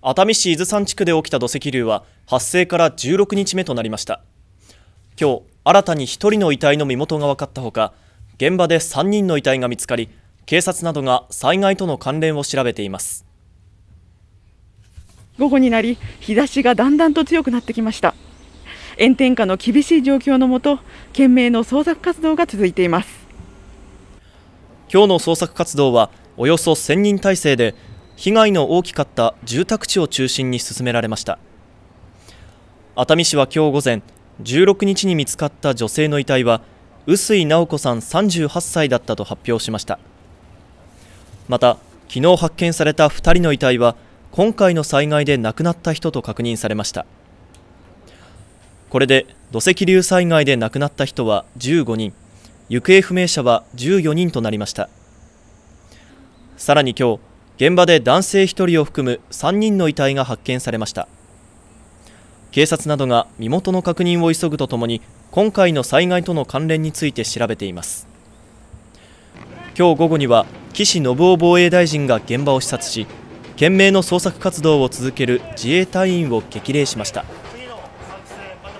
熱海市伊豆山地区で起きた土石流は発生から16日目となりました今日新たに1人の遺体の身元が分かったほか現場で3人の遺体が見つかり警察などが災害との関連を調べています午後になり日差しがだんだんと強くなってきました炎天下の厳しい状況のもと懸命の捜索活動が続いています今日の捜索活動はおよそ1000人体制で被害の大きかった住宅地を中心に進められました熱海市は今日午前16日に見つかった女性の遺体は臼井直子さん38歳だったと発表しましたまた昨日発見された2人の遺体は今回の災害で亡くなった人と確認されましたこれで土石流災害で亡くなった人は15人行方不明者は14人となりましたさらに今日現場で男性1人を含む3人の遺体が発見されました警察などが身元の確認を急ぐとともに今回の災害との関連について調べています今日午後には岸信夫防衛大臣が現場を視察し懸命の捜索活動を続ける自衛隊員を激励しました